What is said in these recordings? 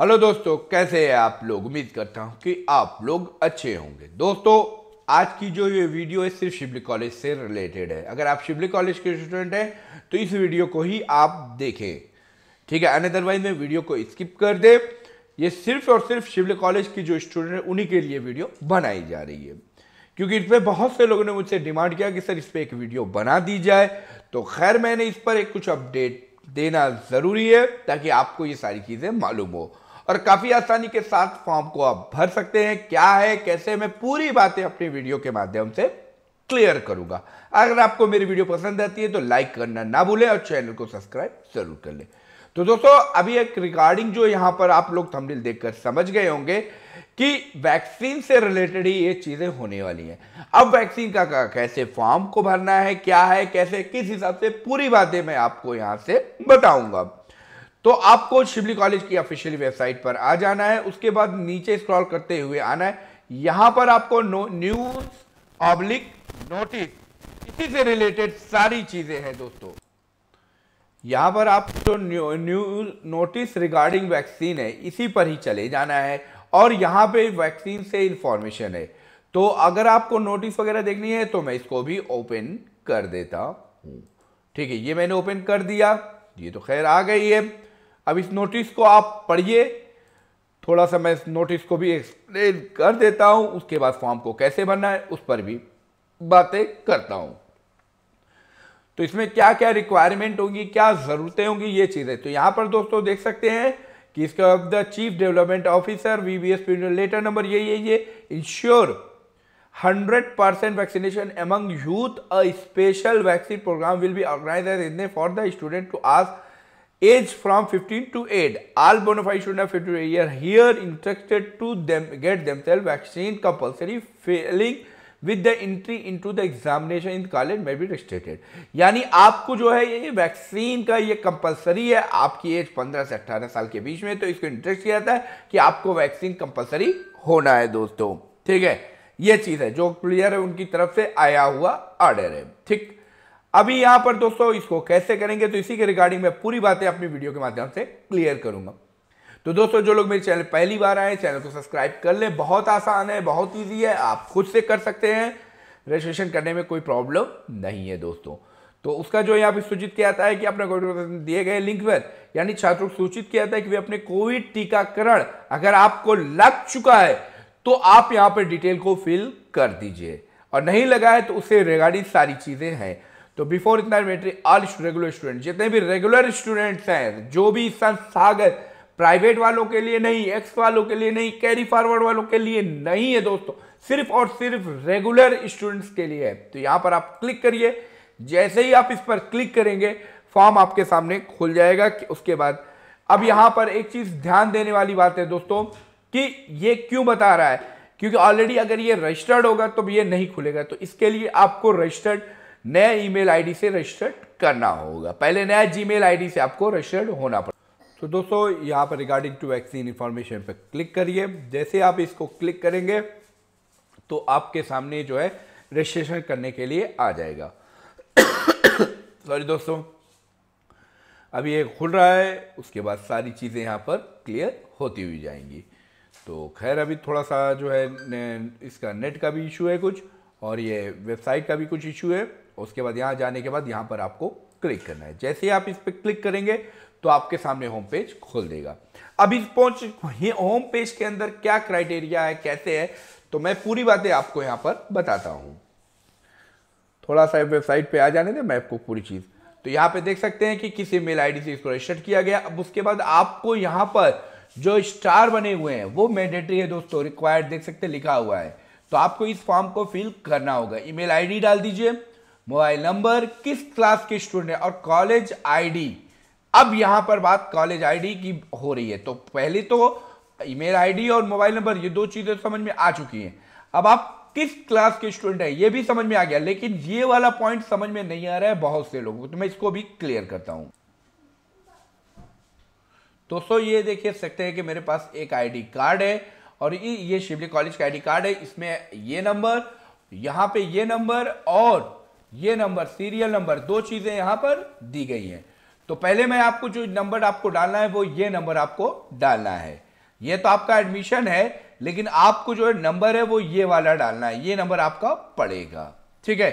hello दोस्तों कैसे हैं आप लोग उम्मीद करता हूं कि आप लोग अच्छे होंगे दोस्तों आज की जो ये वीडियो है सिर्फ शिवली कॉलेज से रिलेटेड है अगर आप शिवली कॉलेज के स्टूडेंट हैं तो इस वीडियो को ही आप देखें ठीक है अनदरवाइज में वीडियो को स्किप कर दे ये सिर्फ और सिर्फ शिवली कॉलेज की जो स्टूडेंट है उन्हीं के लिए वीडियो बनाई जा रही है क्योंकि इस पर बहुत से लोगों ने मुझसे डिमांड किया कि सर इस पर एक वीडियो बना दी जाए तो खैर मैंने इस पर एक कुछ अपडेट देना ज़रूरी है ताकि आपको ये सारी चीज़ें मालूम हो और काफ़ी आसानी के साथ फॉर्म को आप भर सकते हैं क्या है कैसे मैं पूरी बातें अपनी वीडियो के माध्यम से क्लियर करूंगा अगर आपको मेरी वीडियो पसंद आती है तो लाइक करना ना भूलें और चैनल को सब्सक्राइब जरूर कर लें तो दोस्तों अभी एक रिगार्डिंग जो यहाँ पर आप लोग थंबनेल देखकर समझ गए होंगे कि वैक्सीन से रिलेटेड ही ये चीज़ें होने वाली हैं अब वैक्सीन का, का कैसे फॉर्म को भरना है क्या है कैसे किस हिसाब से पूरी बातें मैं आपको यहाँ से बताऊंगा तो आपको शिबली कॉलेज की ऑफिशियल वेबसाइट पर आ जाना है उसके बाद नीचे स्क्रॉल करते हुए आना है यहां पर आपको न्यूज ऑब्लिक नोटिस इसी से रिलेटेड सारी चीजें हैं दोस्तों यहां पर आप जो new, news notice regarding vaccine है इसी पर ही चले जाना है और यहां पे वैक्सीन से इंफॉर्मेशन है तो अगर आपको नोटिस वगैरह देखनी है तो मैं इसको भी ओपन कर देता हूं ठीक है ये मैंने ओपन कर दिया ये तो खैर आ गई है अब इस नोटिस को आप पढ़िए थोड़ा सा मैं इस नोटिस को भी एक्सप्लेन कर देता हूं उसके बाद फॉर्म को कैसे भरना है उस पर भी बातें करता हूं तो इसमें क्या क्या रिक्वायरमेंट होगी क्या ज़रूरतें होंगी ये चीज़ें तो यहां पर दोस्तों देख सकते हैं कि इसका the chief development officer V S letter number ये ये ये ensure hundred percent vaccination among youth a special vaccine programme will be organise in for the student to ask age from 15 to 8 all bona fide students of 15 year here interested to them get themselves vaccine compulsory failing with the entry into the examination in college में be restricted यानी आपको जो है ये vaccine का ये compulsory है आपकी एज 15 से 18 साल के बीच में तो इसको इंटरेस्ट किया जाता है कि आपको वैक्सीन कंपलसरी होना है दोस्तों ठीक है ये चीज़ है जो क्लियर है उनकी तरफ से आया हुआ ऑर्डर है ठीक अभी यहां पर दोस्तों इसको कैसे करेंगे तो इसी के रिगार्डिंग मैं पूरी बातें अपनी वीडियो के माध्यम से क्लियर करूंगा तो दोस्तों जो लोग मेरे चैनल पहली बार आए चैनल को सब्सक्राइब कर ले बहुत आसान है बहुत ईजी है आप खुद से कर सकते हैं रजिस्ट्रेशन करने में कोई प्रॉब्लम नहीं है दोस्तों तो उसका जो यहाँ पे सूचित किया जाता है कि अपने दिए गए लिंक पर यानी छात्रों को सूचित किया जाता है कि वे अपने कोविड टीकाकरण अगर आपको लग चुका है तो आप यहाँ पर डिटेल को फिल कर दीजिए और नहीं लगा है तो उससे रिगार्डिंग सारी चीज़ें हैं तो बिफोर इतना मेट्री ऑल रेगुलर स्टूडेंट जितने भी रेगुलर स्टूडेंट्स हैं जो भी संस्थागत प्राइवेट वालों के लिए नहीं एक्स वालों के लिए नहीं कैरी फॉरवर्ड वालों के लिए नहीं है दोस्तों सिर्फ और सिर्फ रेगुलर स्टूडेंट्स के लिए है तो यहाँ पर आप क्लिक करिए जैसे ही आप इस पर क्लिक करेंगे फॉर्म आपके सामने खुल जाएगा उसके बाद अब यहाँ पर एक चीज़ ध्यान देने वाली बात है दोस्तों कि ये क्यों बता रहा है क्योंकि ऑलरेडी अगर ये रजिस्टर्ड होगा तो ये नहीं खुलेगा तो इसके लिए आपको रजिस्टर्ड नया ईमेल आईडी से रजिस्टर्ड करना होगा पहले नया जीमेल आईडी से आपको रजिस्टर्ड होना पड़ेगा तो दोस्तों यहाँ पर रिगार्डिंग टू वैक्सीन इन्फॉर्मेशन पर क्लिक करिए जैसे आप इसको क्लिक करेंगे तो आपके सामने जो है रजिस्ट्रेशन करने के लिए आ जाएगा सॉरी दोस्तों अभी ये खुल रहा है उसके बाद सारी चीज़ें यहाँ पर क्लियर होती हुई जाएंगी तो खैर अभी थोड़ा सा जो है इसका नेट का भी इशू है कुछ और ये वेबसाइट का भी कुछ इशू है उसके बाद यहाँ जाने के बाद यहाँ पर आपको क्लिक करना है जैसे ही आप इस पर क्लिक करेंगे तो आपके सामने होम पेज खोल देगा अब इस पहुंच होम पेज के अंदर क्या क्राइटेरिया है कैसे है तो मैं पूरी बातें आपको यहां पर बताता हूं थोड़ा सा वेबसाइट पे आ जाने दें मैं आपको पूरी चीज़ तो यहाँ पे देख सकते हैं कि किस मेल आईडी से इसको रजिस्टर किया गया अब उसके बाद आपको यहां पर जो स्टार बने हुए हैं वो मैंडेटरी है दोस्तों रिक्वायर्ड देख सकते लिखा हुआ है तो आपको इस फॉर्म को फिल करना होगा ईमेल आईडी डाल दीजिए मोबाइल नंबर किस क्लास के स्टूडेंट है और कॉलेज आईडी अब यहां पर बात कॉलेज आईडी की हो रही है तो पहले तो ईमेल आईडी और मोबाइल नंबर ये दो चीज़ें समझ में आ चुकी हैं अब आप किस क्लास के स्टूडेंट है ये भी समझ में आ गया लेकिन ये वाला पॉइंट समझ में नहीं आ रहा है बहुत से लोगों को तो मैं इसको भी क्लियर करता तो दोस्तों ये देखिए सकते हैं कि मेरे पास एक आईडी कार्ड है और ये ये शिवली कॉलेज का आईडी कार्ड है इसमें ये नंबर यहां पे ये नंबर और ये नंबर सीरियल नंबर दो चीजें यहां पर दी गई हैं तो पहले मैं आपको जो नंबर आपको डालना है वो ये नंबर आपको डालना है ये तो आपका एडमिशन है लेकिन आपको जो है नंबर है वो ये वाला डालना है ये नंबर आपका पड़ेगा ठीक है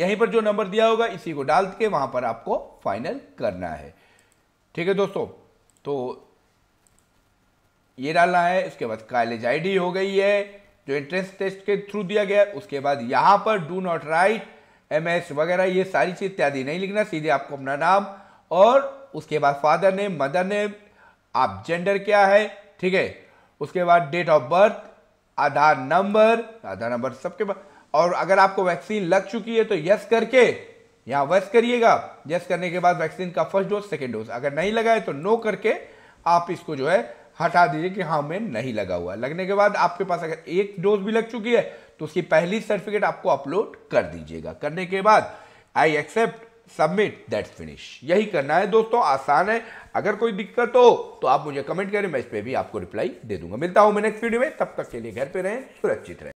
यहीं पर जो नंबर दिया होगा इसी को डाल के वहां पर आपको फाइनल करना है ठीक है दोस्तों तो ये डालना है उसके बाद कॉलेज आईडी हो गई है जो एंट्रेंस टेस्ट के थ्रू दिया गया उसके बाद यहां पर do not write M S वगैरह ये सारी चीज़ इत्यादि नहीं लिखना सीधे आपको अपना नाम और उसके बाद फादर नेम मदर नेम आप जेंडर क्या है ठीक है उसके बाद date of birth Aadhaar number Aadhaar number सबके पास और अगर आपको वैक्सीन लग चुकी है तो यस करके यहाँ वस करिएगा यस करने के बाद वैक्सीन का फर्स्ट डोज सेकेंड डोज अगर नहीं लगाए तो नो करके आप इसको जो है हटा दीजिए कि हाँ मैं नहीं लगा हुआ लगने के बाद आपके पास अगर एक डोज भी लग चुकी है तो उसकी पहली सर्टिफिकेट आपको अपलोड कर दीजिएगा करने के बाद I accept submit that finish यही करना है दोस्तों आसान है अगर कोई दिक्कत हो तो आप मुझे कमेंट करें मैं इस पर भी आपको रिप्लाई दे दूंगा मिलता हूं मैं नेक्स्ट वीडियो में तब तक के लिए घर पे रहें सुरक्षित रहें